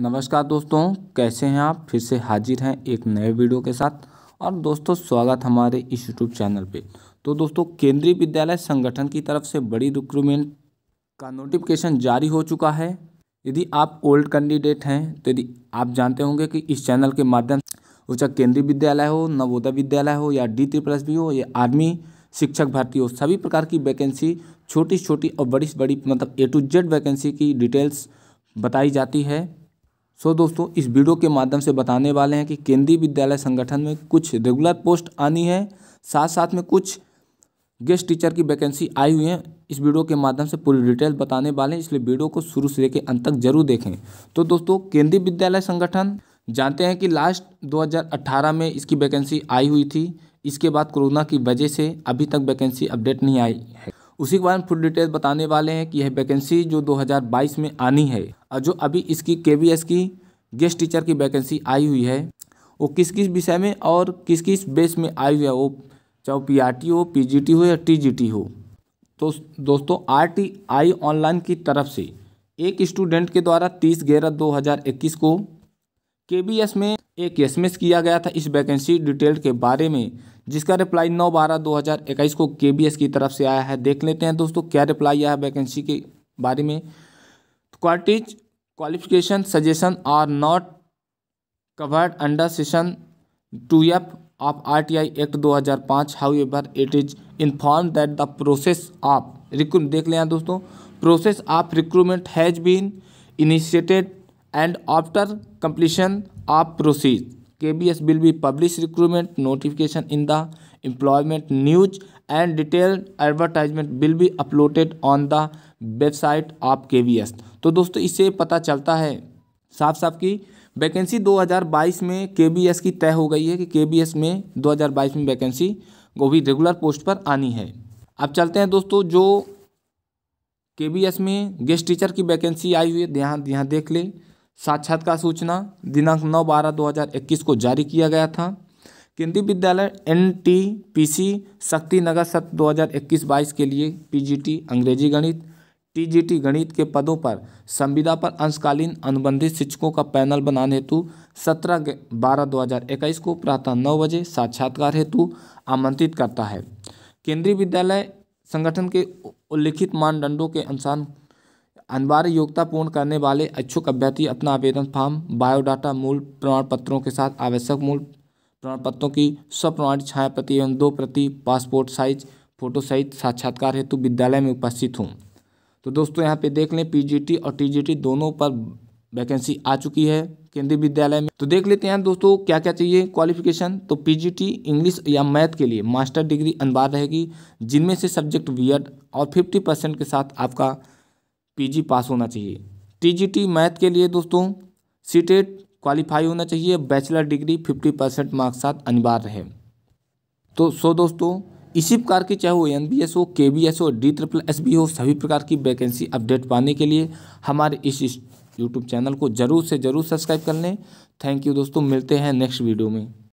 नमस्कार दोस्तों कैसे हैं आप फिर से हाजिर हैं एक नए वीडियो के साथ और दोस्तों स्वागत हमारे इस यूट्यूब चैनल पे तो दोस्तों केंद्रीय विद्यालय संगठन की तरफ से बड़ी रिक्रूटमेंट का नोटिफिकेशन जारी हो चुका है यदि आप ओल्ड कैंडिडेट हैं तो यदि आप जानते होंगे कि इस चैनल के माध्यम वो चाहे केंद्रीय विद्यालय हो नवोदय विद्यालय हो या डी प्लस भी हो या आर्मी शिक्षक भर्ती हो सभी प्रकार की वैकेंसी छोटी छोटी और बड़ी बड़ी मतलब ए टू जेड वैकेंसी की डिटेल्स बताई जाती है सो दोस्तों इस वीडियो के माध्यम से बताने वाले हैं कि केंद्रीय विद्यालय संगठन में कुछ रेगुलर पोस्ट आनी है साथ साथ में कुछ गेस्ट टीचर की वैकेंसी आई हुई है इस वीडियो के माध्यम से पूरी डिटेल बताने वाले हैं इसलिए वीडियो को शुरू से लेकर अंत तक जरूर देखें तो दोस्तों केंद्रीय विद्यालय संगठन जानते हैं कि लास्ट 2018 में इसकी वैकेंसी आई हुई थी इसके बाद कोरोना की वजह से अभी तक वैकेंसी अपडेट नहीं आई है उसी के बारे में फुल डिटेल बताने वाले हैं कि यह वैकेंसी जो 2022 में आनी है और जो अभी इसकी के की गेस्ट टीचर की वैकेंसी आई हुई है वो किस किस विषय में और किस किस बेस में आई हुई है वो चाहे पी आर टी हो पी जी टी हो या टी जी टी हो तो दोस्तों आर टी आई ऑनलाइन की तरफ से एक स्टूडेंट के द्वारा तीस ग्यारह दो हज़ार इक्कीस को के बी एस में एक एसएमएस किया गया था इस वैकेंसी डिटेल के बारे में जिसका रिप्लाई नौ बारह दो हज़ार इक्कीस को के बी एस की तरफ से आया है देख लेते हैं दोस्तों क्या रिप्लाई आया है वैकेंसी के बारे में qualities qualification suggestion are not covered under section two of R T I act दो हजार पाँच however it is inform that the process of recruit देख लें दोस्तों process of recruitment has been initiated and after completion of process K B S will be publish recruitment notification in the employment news and detail advertisement will be uploaded on the website of K B S तो दोस्तों इससे पता चलता है साफ साफ की vacancy दो हज़ार बाईस में के बी एस की तय हो गई है कि के बी एस में दो हज़ार बाईस में वैकेंसी वो भी रेगुलर पोस्ट पर आनी है अब चलते हैं दोस्तों जो के बी एस में गेस्ट टीचर की वैकेंसी आई हुई है ध्यान ध्यान देख लें साक्षात्कार सूचना दिनांक नौ बारह दो हज़ार इक्कीस को जारी किया गया था केंद्रीय विद्यालय एन टी पी सी शक्ति नगर सत्र दो हज़ार इक्कीस बाईस के लिए पी जी टी अंग्रेजी गणित टी जी टी गणित के पदों पर संविदा पर अंशकालीन अनुबंधित शिक्षकों का पैनल बनाने हेतु सत्रह बारह दो हज़ार इक्कीस को प्रातः नौ बजे साक्षात्कार हेतु आमंत्रित करता है केंद्रीय विद्यालय संगठन के उल्लिखित मानदंडों के अनुसार अनिवार्य योग्यता पूर्ण करने वाले इच्छुक अभ्यर्थी अपना आवेदन फॉर्म बायोडाटा मूल प्रमाण पत्रों के साथ आवश्यक मूल प्रमाण पत्रों की स्वप्रमाणित छाया प्रति एवं दो प्रति पासपोर्ट साइज फोटो सहित साक्षात्कार हेतु विद्यालय में उपस्थित हूँ तो दोस्तों यहाँ पे देख लें पीजीटी और टीजीटी दोनों पर वैकेंसी आ चुकी है केंद्रीय विद्यालय में तो देख लेते हैं दोस्तों क्या क्या चाहिए क्वालिफिकेशन तो पीजीटी इंग्लिश या मैथ के लिए मास्टर डिग्री अनिवार्य रहेगी जिनमें से सब्जेक्ट बी और फिफ्टी परसेंट के साथ आपका पीजी पास होना चाहिए टीजीटी मैथ के लिए दोस्तों सीटेट क्वालिफाई e होना चाहिए bachelor degree fifty percent marks साथ अनिवार्य है तो सो दोस्तों इसी प्रकार की चाहे वो एन बी एस हो के बी एस हो डी ट्रिपल एस बी हो सभी प्रकार की वैकेंसी अपडेट पाने के लिए हमारे इस यूट्यूब चैनल को ज़रूर से ज़रूर सब्सक्राइब कर लें थैंक यू दोस्तों मिलते हैं नेक्स्ट वीडियो में